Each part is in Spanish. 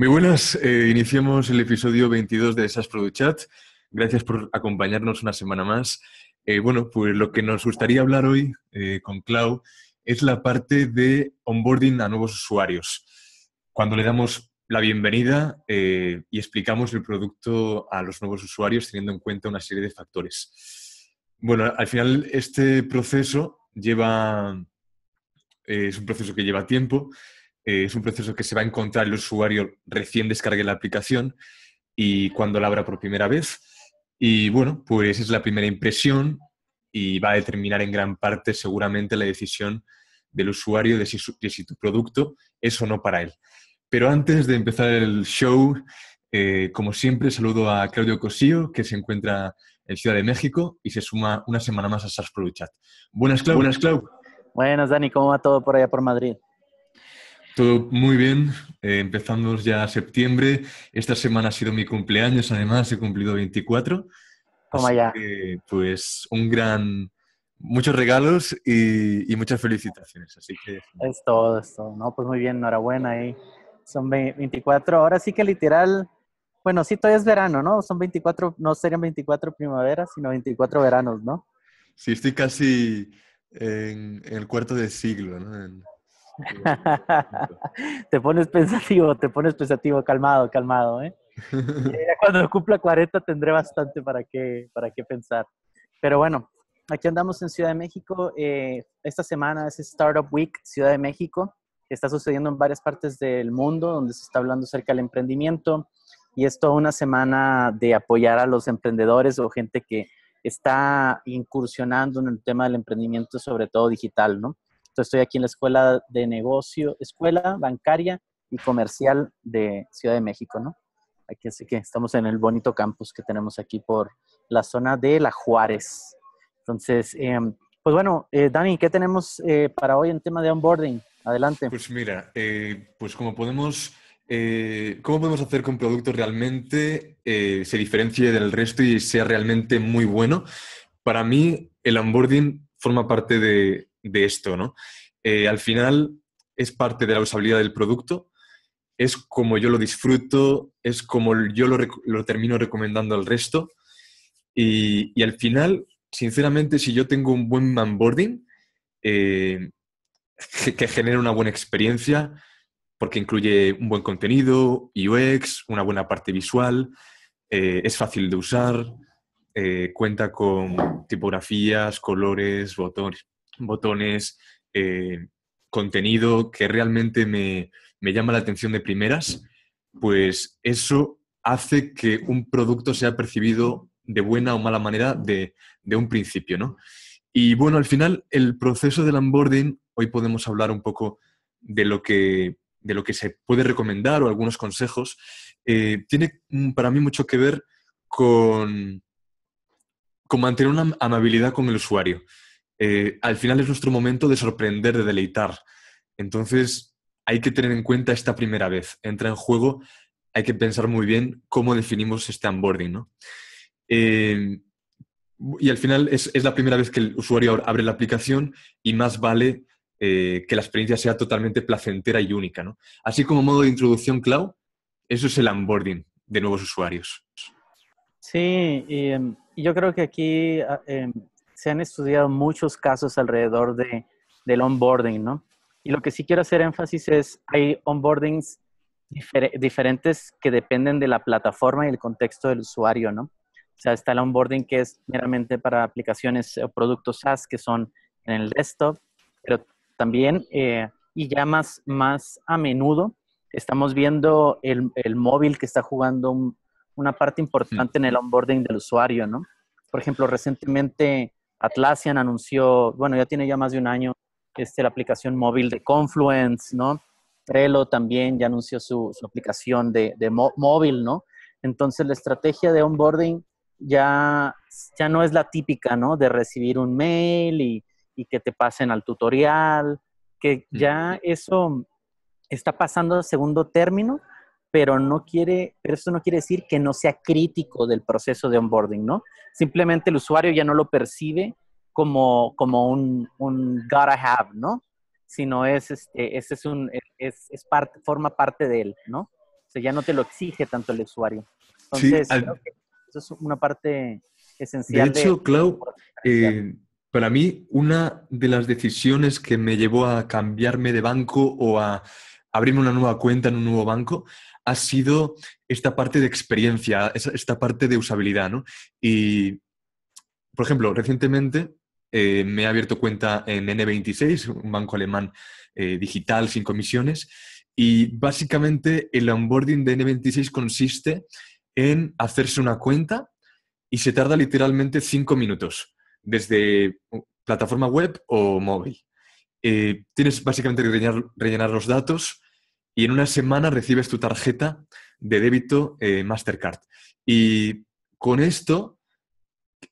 Muy buenas, eh, iniciamos el episodio 22 de SAS Product Chat. Gracias por acompañarnos una semana más. Eh, bueno, pues lo que nos gustaría hablar hoy eh, con Clau es la parte de onboarding a nuevos usuarios. Cuando le damos la bienvenida y explicamos el producto a los nuevos usuarios teniendo en cuenta una serie de factores. Bueno, al final este proceso lleva, es un proceso que lleva tiempo, eh, es un proceso que se va a encontrar el usuario recién descargue la aplicación y cuando la abra por primera vez. Y bueno, pues es la primera impresión y va a determinar en gran parte seguramente la decisión del usuario de si, si tu producto es o no para él. Pero antes de empezar el show, eh, como siempre, saludo a Claudio Cosío, que se encuentra en Ciudad de México y se suma una semana más a SARS Product Chat. Buenas, Clau. Buenas, Buenas, Dani. ¿Cómo va todo por allá por Madrid? Todo muy bien. Eh, empezamos ya septiembre. Esta semana ha sido mi cumpleaños, además, he cumplido 24. Toma ya. pues un gran, muchos regalos y, y, muchas felicitaciones. Así que... Es todo, es todo. No, pues muy bien, enhorabuena. Y son 24, ahora sí que literal, bueno, sí, todavía es verano, ¿no? Son 24, no serían 24 primaveras, sino 24 veranos, ¿no? Sí, estoy casi en, el cuarto de siglo, ¿no? te pones pensativo, te pones pensativo, calmado, calmado, ¿eh? Cuando cumpla 40 tendré bastante para qué, para qué pensar. Pero bueno, aquí andamos en Ciudad de México. Eh, esta semana es Startup Week Ciudad de México. que Está sucediendo en varias partes del mundo donde se está hablando acerca del emprendimiento. Y es toda una semana de apoyar a los emprendedores o gente que está incursionando en el tema del emprendimiento, sobre todo digital, ¿no? estoy aquí en la Escuela de Negocio, Escuela Bancaria y Comercial de Ciudad de México, ¿no? Aquí, así que estamos en el bonito campus que tenemos aquí por la zona de La Juárez. Entonces, em, pues bueno, Dami, eh, Dani, ¿qué tenemos eh, para hoy en tema de onboarding? Adelante. Pues mira, eh, pues como podemos... ¿Cómo podemos hacer que un producto realmente se diferencie del resto y sea realmente muy bueno? Para mí, el onboarding forma parte de, de esto, ¿no? Eh, al final es parte de la usabilidad del producto, es como yo lo disfruto, es como yo lo, termino recomendando al resto. Y, al final, sinceramente, si yo tengo un buen onboarding, eh, que, genera una buena experiencia, porque incluye un buen contenido, UX, una buena parte visual, eh, es fácil de usar, cuenta con tipografías, colores, botones, botones, eh, contenido que realmente me, llama la atención de primeras, pues eso hace que un producto sea percibido de buena o mala manera de, un principio, ¿no? Y bueno, al final, el proceso del onboarding, hoy podemos hablar un poco de lo que, de lo que se puede recomendar o algunos consejos, eh, tiene mm, para mí mucho que ver con, con mantener una amabilidad con el usuario. Eh, al final es nuestro momento de sorprender, de deleitar. Entonces, hay que tener en cuenta esta primera vez. Entra en juego, hay que pensar muy bien cómo definimos este onboarding, eh, y al final es, la primera vez que el usuario abre la aplicación y más vale eh, que la experiencia sea totalmente placentera y única, Así como modo de introducción, Cloud, eso es el onboarding de nuevos usuarios. Sí, y em, yo creo que aquí ah, em, se han estudiado muchos casos alrededor de, del onboarding, ¿no? Y lo que sí quiero hacer énfasis es, hay onboardings diferentes que dependen de la plataforma y el contexto del usuario, ¿no? O sea, está el onboarding que es meramente para aplicaciones o productos SaaS que son en el desktop, pero también, eh, y ya más, más a menudo, estamos viendo el, móvil que está jugando una parte importante en el onboarding del usuario, ¿no? Por ejemplo, recientemente Atlassian anunció, bueno, ya tiene ya más de un año, este, la aplicación móvil de Confluence, ¿no? Trello también ya anunció su, aplicación de, móvil, ¿no? Entonces la estrategia de onboarding ya, ya no es la típica, ¿no? De recibir un mail y, y que te pasen al tutorial, que ya eso está pasando a segundo término pero no quiere, pero eso no quiere decir que no sea crítico del proceso de onboarding, ¿no? Simplemente el usuario ya no lo percibe como, como un, un gotta have, ¿no? Sino es, este, ese es un, es, parte, forma parte de él, ¿no? O sea, ya no te lo exige tanto el usuario. Entonces, eso es una parte esencial. De hecho, Clau, eh, para mí, una de las decisiones que me llevó a cambiarme de banco o a abrirme una nueva cuenta en un nuevo banco, ha sido esta parte de experiencia, esta parte de usabilidad, ¿no? Y, por ejemplo, recientemente eh, me he abierto cuenta en N26, un banco alemán eh, digital sin comisiones, y básicamente el onboarding de N26 consiste en hacerse una cuenta y se tarda literalmente cinco minutos, desde uh, plataforma web o móvil. Eh, tienes básicamente que rellenar, los datos y en una semana recibes tu tarjeta de débito eh, Mastercard. Y con esto,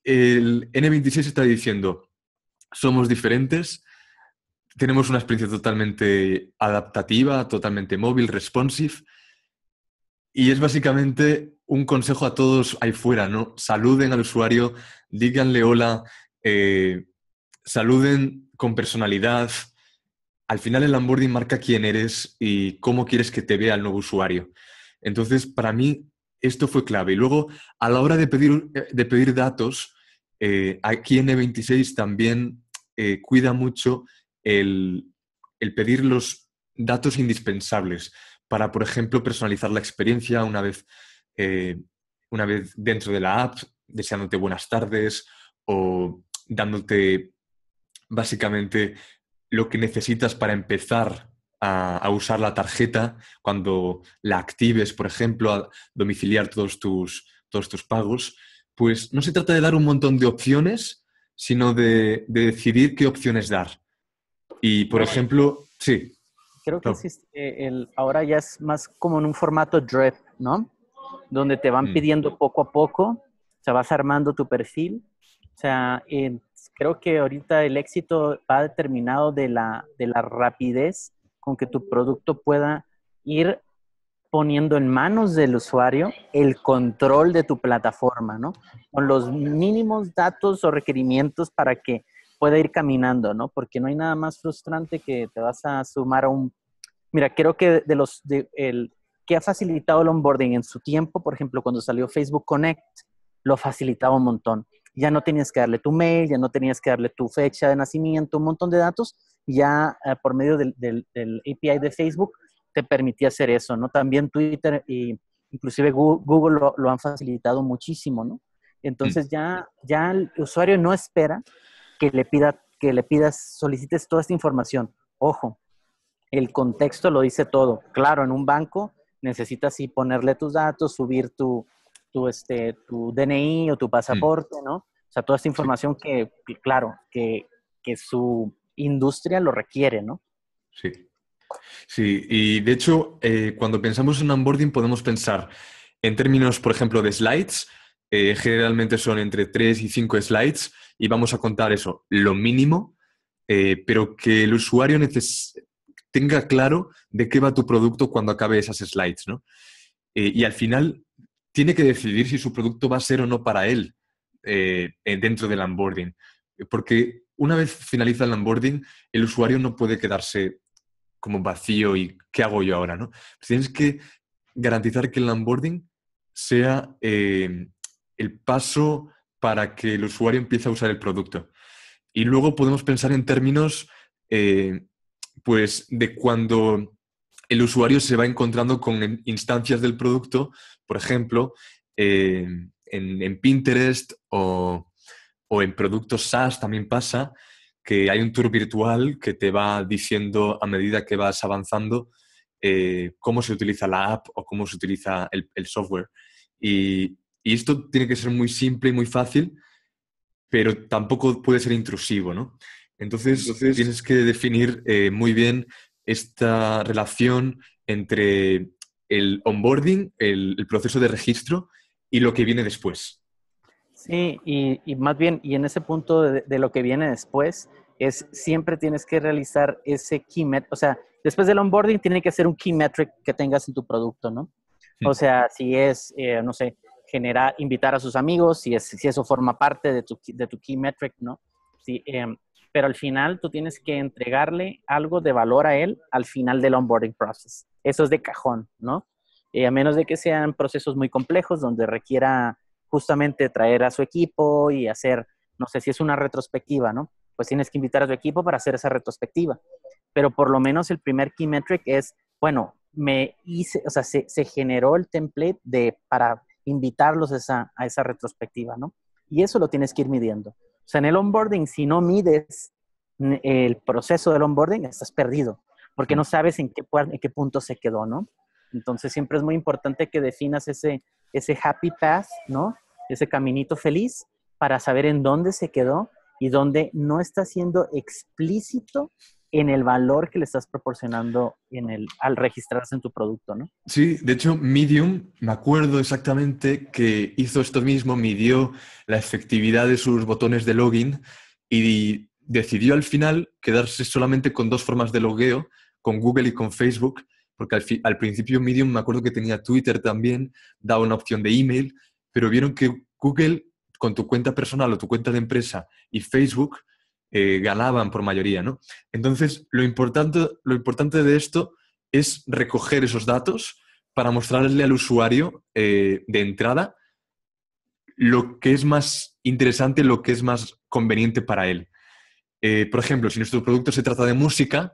el N26 está diciendo, somos diferentes, tenemos una experiencia totalmente adaptativa, totalmente móvil, responsive. Y es básicamente un consejo a todos ahí fuera, ¿no? Saluden al usuario, díganle hola, eh, saluden con personalidad. Al final el onboarding marca quién eres y cómo quieres que te vea el nuevo usuario. Entonces, para mí esto fue clave. Y luego, a la hora de pedir, de pedir datos, eh, aquí en E26 también eh, cuida mucho el, pedir los datos indispensables para, por ejemplo, personalizar la experiencia una vez, eh, una vez dentro de la app, deseándote buenas tardes o dándote básicamente lo que necesitas para empezar a, usar la tarjeta cuando la actives, por ejemplo, a domiciliar todos tus, todos tus pagos, pues no se trata de dar un montón de opciones, sino de, decidir qué opciones dar. Y, por ejemplo, sí. Creo que ahora ya es más como en un formato drip, ¿no? Donde te van mm. pidiendo poco a poco, o sea, vas armando tu perfil o sea, eh, creo que ahorita el éxito va determinado de la, rapidez con que tu producto pueda ir poniendo en manos del usuario el control de tu plataforma, ¿no? Con los mínimos datos o requerimientos para que pueda ir caminando, ¿no? Porque no hay nada más frustrante que te vas a sumar a un... Mira, creo que de los... De el, que ha facilitado el onboarding en su tiempo, por ejemplo, cuando salió Facebook Connect, lo facilitaba un montón ya no tenías que darle tu mail, ya no tenías que darle tu fecha de nacimiento, un montón de datos, ya eh, por medio del, API de Facebook te permitía hacer eso, ¿no? También Twitter e inclusive Google lo, han facilitado muchísimo, ¿no? Entonces mm. ya, ya el usuario no espera que le, pida, que le pidas, solicites toda esta información. Ojo, el contexto lo dice todo. Claro, en un banco necesitas sí ponerle tus datos, subir tu, tu, este, tu DNI o tu pasaporte, mm. ¿no? O sea, toda esta información que, claro, que, su industria lo requiere, ¿no? Sí. Sí, y de hecho, eh, cuando pensamos en onboarding podemos pensar en términos, por ejemplo, de slides. Eh, generalmente son entre tres y cinco slides y vamos a contar eso, lo mínimo, eh, pero que el usuario tenga claro de qué va tu producto cuando acabe esas slides, ¿no? y al final, tiene que decidir si su producto va a ser o no para él eh, dentro del onboarding. Porque una vez finaliza el onboarding, el usuario no puede quedarse como vacío y ¿qué hago yo ahora? ¿no? Pues tienes que garantizar que el onboarding sea eh, el paso para que el usuario empiece a usar el producto. Y luego podemos pensar en términos eh, pues de cuando el usuario se va encontrando con instancias del producto, por ejemplo, eh, en, Pinterest o, en productos SaaS también pasa que hay un tour virtual que te va diciendo a medida que vas avanzando eh, cómo se utiliza la app o cómo se utiliza el, software. Y, esto tiene que ser muy simple y muy fácil, pero tampoco puede ser intrusivo, ¿no? Entonces, tienes que definir eh, muy bien esta relación entre el onboarding, el, proceso de registro y lo que viene después. Sí, y, más bien, y en ese punto de, lo que viene después, es siempre tienes que realizar ese key metric, o sea, después del onboarding tiene que ser un key metric que tengas en tu producto, ¿no? O sea, si es, eh, no sé, generar, invitar a sus amigos, si, es, si eso forma parte de tu, de tu key metric, ¿no? Em, pero al final tú tienes que entregarle algo de valor a él al final del onboarding process. Eso es de cajón, ¿no? Eh, a menos de que sean procesos muy complejos donde requiera justamente traer a su equipo y hacer, no sé si es una retrospectiva, ¿no? Pues tienes que invitar a su equipo para hacer esa retrospectiva. Pero por lo menos el primer key metric es, bueno, me hice, o sea, se, generó el template para invitarlos a a esa retrospectiva, ¿no? Y eso lo tienes que ir midiendo. O sea, en el onboarding, si no mides el proceso del onboarding, estás perdido, porque no sabes en qué, punto se quedó, ¿no? Entonces siempre es muy importante que definas ese, ese happy path, ¿no? Ese caminito feliz para saber en dónde se quedó y dónde no está siendo explícito en el valor que le estás proporcionando en el, al registrarse en tu producto, ¿no? Sí, de hecho, Medium, me acuerdo exactamente que hizo esto mismo, midió la efectividad de sus botones de login y decidió al final quedarse solamente con dos formas de logueo, con Google y con Facebook, porque al principio Medium, me acuerdo que tenía Twitter también, daba una opción de email, pero vieron que Google, con tu cuenta personal o tu cuenta de empresa y Facebook, galaban eh, ganaban por mayoría, ¿no? Entonces, lo importante, lo importante de esto es recoger esos datos para mostrarle al usuario eh, de entrada lo que es más interesante, lo que es más conveniente para él. Eh, por ejemplo, si nuestro producto se trata de música,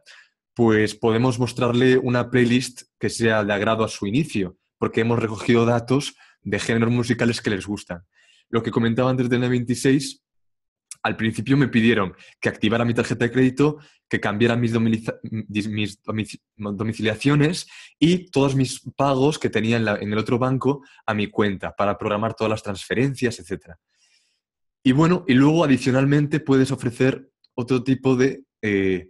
pues podemos mostrarle una playlist que sea de agrado a su inicio, porque hemos recogido datos de géneros musicales que les gustan. Lo que comentaba antes del 26 al principio me pidieron que activara mi tarjeta de crédito, que cambiara mis, domiciliaciones y todos mis pagos que tenía en, el otro banco a mi cuenta para programar todas las transferencias, etc. Y bueno, y luego adicionalmente puedes ofrecer otro tipo eh,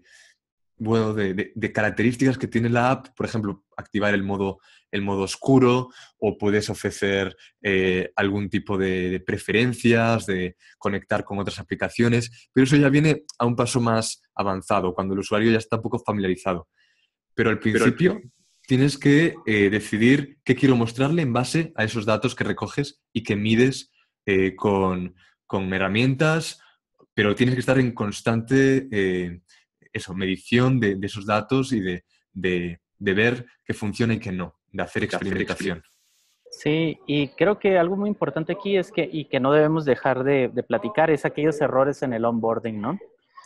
de, de características que tiene la app, por ejemplo, activar el modo el modo oscuro o puedes ofrecer eh, algún tipo de, preferencias, de conectar con otras aplicaciones, pero eso ya viene a un paso más avanzado, cuando el usuario ya está un poco familiarizado. Pero al principio tienes que eh, decidir qué quiero mostrarle en base a esos datos que recoges y que mides eh, con, herramientas, pero tienes que estar en constante eso, medición de, esos datos y de, de ver qué funciona y qué no de hacer experimentación. Sí, y creo que algo muy importante aquí es que, y que no debemos dejar de, platicar, es aquellos errores en el onboarding, ¿no?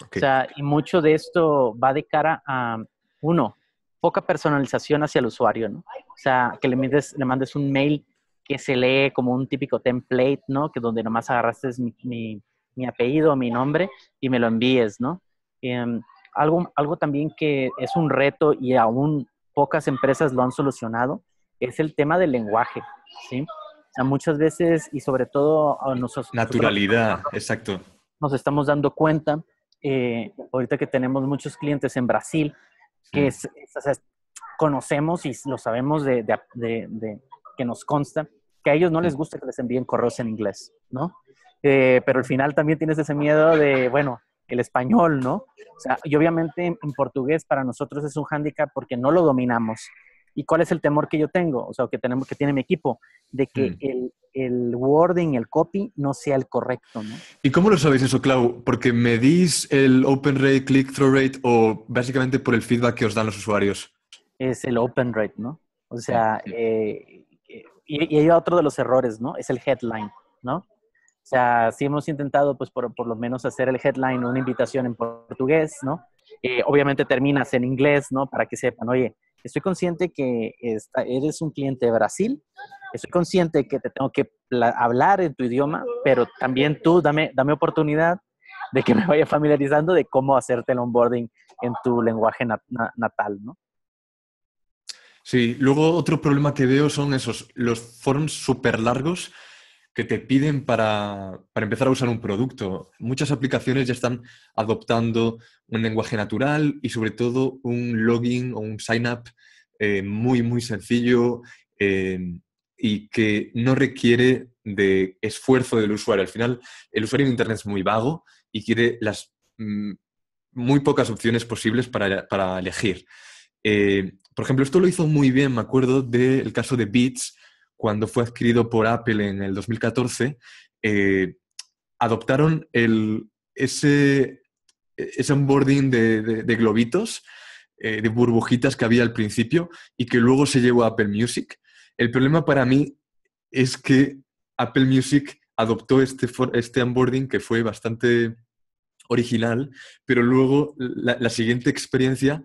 O sea, y mucho de esto va de cara a, uno, poca personalización hacia el usuario, ¿no? O sea, que le, le mandes un mail que se lee como un típico template, ¿no? Que donde nomás agarraste mi, mi, apellido, mi nombre y me lo envíes, ¿no? Em, algo, algo también que es un reto y aún pocas empresas lo han solucionado, es el tema del lenguaje, ¿sí? O sea, muchas veces y sobre todo a nosotros... Naturalidad, exacto. Nos estamos dando cuenta, eh, ahorita que tenemos muchos clientes en Brasil, que conocemos y lo sabemos de, que nos consta, que a ellos no les gusta que les envíen correos en inglés, ¿no? Eh, pero al final también tienes ese miedo de, bueno, el español, ¿no? O sea, y obviamente en, portugués para nosotros es un hándicap porque no lo dominamos. ¿Y cuál es el temor que yo tengo? O sea, que, tenemos, que tiene mi equipo, de que mm. el, el, wording, el copy, no sea el correcto. ¿no? ¿Y cómo lo sabéis eso, Clau? ¿Porque medís el open rate, click-through rate o básicamente por el feedback que os dan los usuarios? Es el open rate, ¿no? O sea, eh, eh, y, y hay otro de los errores, ¿no? Es el headline, ¿no? O sea, sí hemos intentado, pues, por, por lo menos hacer el headline, una invitación en portugués, ¿no? Eh, obviamente terminas en inglés, ¿no? Para que sepan, oye, estoy consciente que eres un cliente de Brasil, estoy consciente que te tengo que hablar en tu idioma, pero también tú dame, dame oportunidad de que me vaya familiarizando de cómo hacerte el onboarding en tu lenguaje natal, ¿no? Sí, luego otro problema que veo son esos, los forms súper largos que te piden para, empezar a usar un producto. Muchas aplicaciones ya están adoptando un lenguaje natural y sobre todo un login o un sign-up eh, muy, muy sencillo eh, y que no requiere de esfuerzo del usuario. Al final, el usuario en Internet es muy vago y quiere las mm, muy pocas opciones posibles para, elegir. Eh, por ejemplo, esto lo hizo muy bien, me acuerdo del caso de Bits cuando fue adquirido por Apple en el 2014, eh, adoptaron el, ese, ese onboarding de, globitos, eh, de burbujitas que había al principio y que luego se llevó a Apple Music. El problema para mí es que Apple Music adoptó este, este onboarding que fue bastante original, pero luego la siguiente experiencia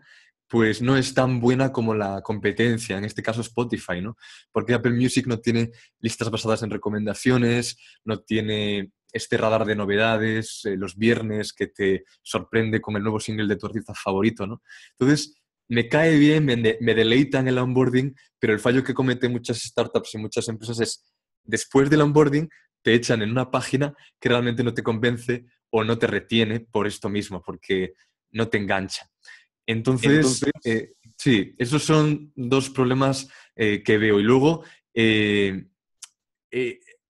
pues no es tan buena como la competencia, en este caso Spotify, ¿no? Porque Apple Music no tiene listas basadas en recomendaciones, no tiene este radar de novedades, eh, los viernes que te sorprende con el nuevo single de tu artista favorito, ¿no? Entonces, me cae bien, me, deleitan deleita en el onboarding, pero el fallo que cometen muchas startups y muchas empresas es, después del onboarding, te echan en una página que realmente no te convence o no te retiene por esto mismo, porque no te engancha. Entonces, eh, sí, esos son dos problemas eh, que veo. Y luego, eh,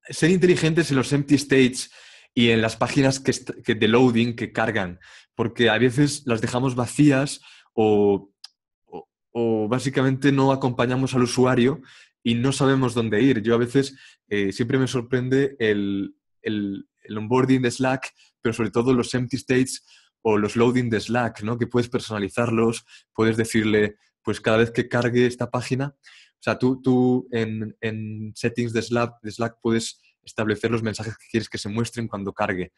ser inteligentes en los empty states y en las páginas que, de loading que cargan, porque a veces las dejamos vacías o, básicamente no acompañamos al usuario y no sabemos dónde ir. Yo a veces siempre me sorprende el, el, onboarding de Slack, pero sobre todo los empty states o los loading de Slack, ¿no? Que puedes personalizarlos, puedes decirle, pues cada vez que cargue esta página, o sea, tú, tú en, en, settings de Slack, de Slack puedes establecer los mensajes que quieres que se muestren cuando cargue.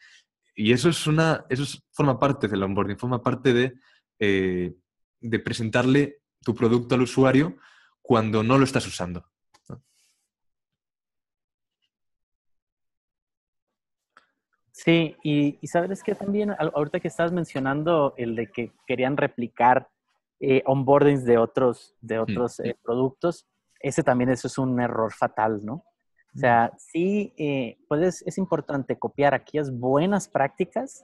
Y eso es una, eso forma parte del onboarding, forma parte de, eh, de presentarle tu producto al usuario cuando no lo estás usando. Sí, y, sabes que también, ahorita que estás mencionando el de que querían replicar eh, onboardings de otros, de otros eh, productos, ese también eso es un error fatal, ¿no? O sea, sí, pues es importante copiar aquellas buenas prácticas,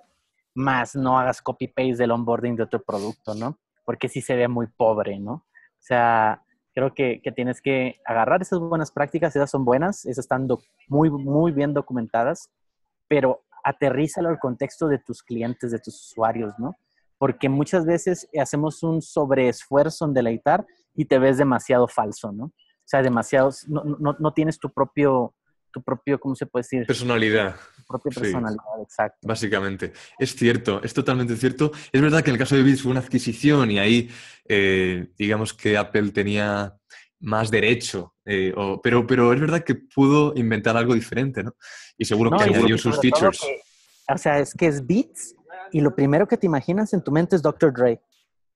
más no hagas copy-paste del onboarding de otro producto, ¿no? Porque sí se ve muy pobre, ¿no? O sea, creo que, que tienes que agarrar esas buenas prácticas, esas son buenas, esas están muy, muy bien documentadas, pero aterrízalo al contexto de tus clientes, de tus usuarios, ¿no? Porque muchas veces hacemos un sobreesfuerzo en deleitar y te ves demasiado falso, ¿no? O sea, demasiado, no, no, tienes tu propio, tu propio, ¿cómo se puede decir? Personalidad. Tu propia personalidad, exacto. Básicamente. Es cierto, es totalmente cierto. Es verdad que en el caso de Beats fue una adquisición y ahí, eh, digamos que Apple tenía más derecho, eh, pero, pero es verdad que pudo inventar algo diferente, ¿no? Y seguro que añadió sus features. o sea, es que es Beats y lo primero que te imaginas en tu mente es Dr. Dre.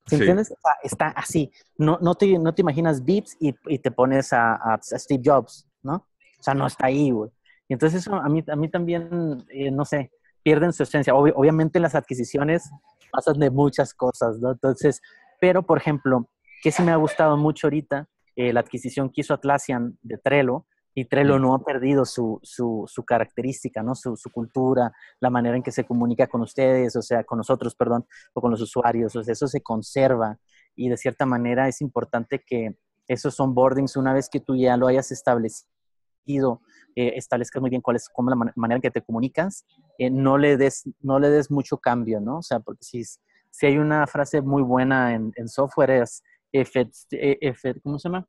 entiendes? está así. No, no, te, no te imaginas Beats y, y te pones a, a, Steve Jobs, ¿no? O sea, no está ahí, güey. Y entonces eso a mí, a mí también, eh, no sé, pierden su esencia. obviamente las adquisiciones pasan de muchas cosas, ¿no? Entonces, pero por ejemplo, que sí me ha gustado mucho ahorita eh, la adquisición que hizo Atlassian de Trello, y Trello no ha perdido su, su, característica, ¿no? Su, cultura, la manera en que se comunica con ustedes, o sea, con nosotros, perdón, o con los usuarios, o eso se conserva y de cierta manera es importante que esos onboardings, una vez que tú ya lo hayas establecido, eh, establezcas muy bien cuál es cómo la manera en que te comunicas, eh, no, le des, no le des mucho cambio, ¿no? O sea, porque si, si hay una frase muy buena en software es eh, if it, ¿cómo se llama?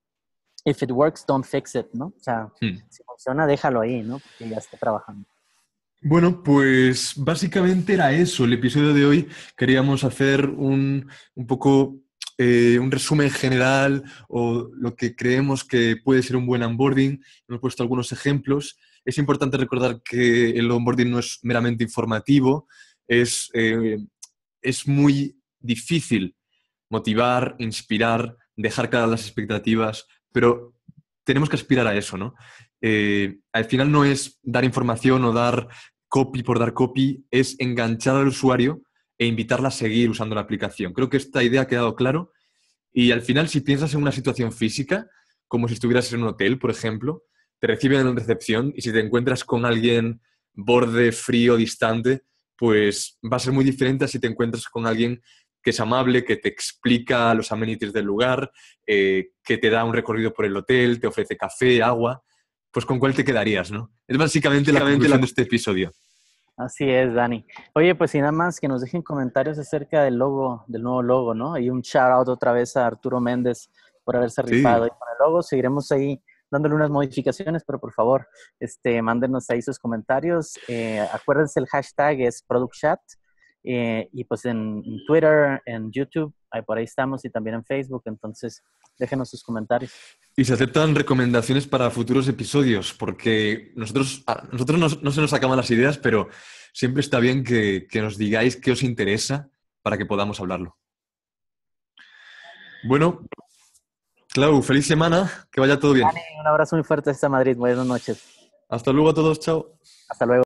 If it works, don't fix it, ¿no? O sea, hmm. si funciona, déjalo ahí, ¿no? Porque ya está trabajando. Bueno, pues básicamente era eso. El episodio de hoy queríamos hacer un, un poco eh, un resumen general o lo que creemos que puede ser un buen onboarding. Hemos puesto algunos ejemplos. Es importante recordar que el onboarding no es meramente informativo, es, eh, es muy difícil motivar, inspirar, dejar claras las expectativas, pero tenemos que aspirar a eso, ¿no? Eh, al final no es dar información o dar copy por dar copy, es enganchar al usuario e invitarla a seguir usando la aplicación. Creo que esta idea ha quedado claro y al final si piensas en una situación física, como si estuvieras en un hotel, por ejemplo, te reciben en recepción y si te encuentras con alguien borde, frío, distante, pues va a ser muy diferente a si te encuentras con alguien que es amable, que te explica los amenities del lugar, eh, que te da un recorrido por el hotel, te ofrece café, agua. Pues con cuál te quedarías, ¿no? Es básicamente la conclusión de este episodio. Así es, Dani. Oye, pues si nada más que nos dejen comentarios acerca del logo, del nuevo logo, ¿no? Y un shout out otra vez a Arturo Méndez por haberse rifado con el logo. Seguiremos ahí dándole unas modificaciones, pero por favor, este, mándenos ahí sus comentarios. Eh, acuérdense, el hashtag es ProductChat. Eh, y pues en, Twitter, en YouTube, ahí por ahí estamos y también en Facebook. Entonces, déjenos sus comentarios. Y se aceptan recomendaciones para futuros episodios, porque nosotros, nosotros no, se nos acaban las ideas, pero siempre está bien que, nos digáis qué os interesa para que podamos hablarlo. Bueno, Clau, feliz semana, que vaya todo bien. un abrazo muy fuerte hasta Madrid, buenas noches. Hasta luego a todos, chao. Hasta luego.